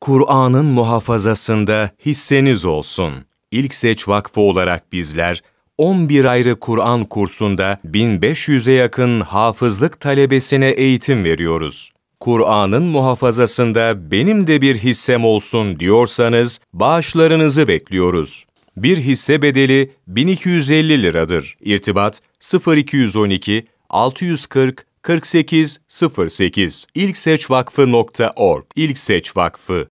Kur'an'ın muhafazasında hisseniz olsun. İlk Seç Vakfı olarak bizler, 11 ayrı Kur'an kursunda 1500'e yakın hafızlık talebesine eğitim veriyoruz. Kur'an'ın muhafazasında benim de bir hissem olsun diyorsanız bağışlarınızı bekliyoruz. Bir hisse bedeli 1250 liradır. İrtibat 0212 640 4808 ilkseçvakfı.org İlk Seç Vakfı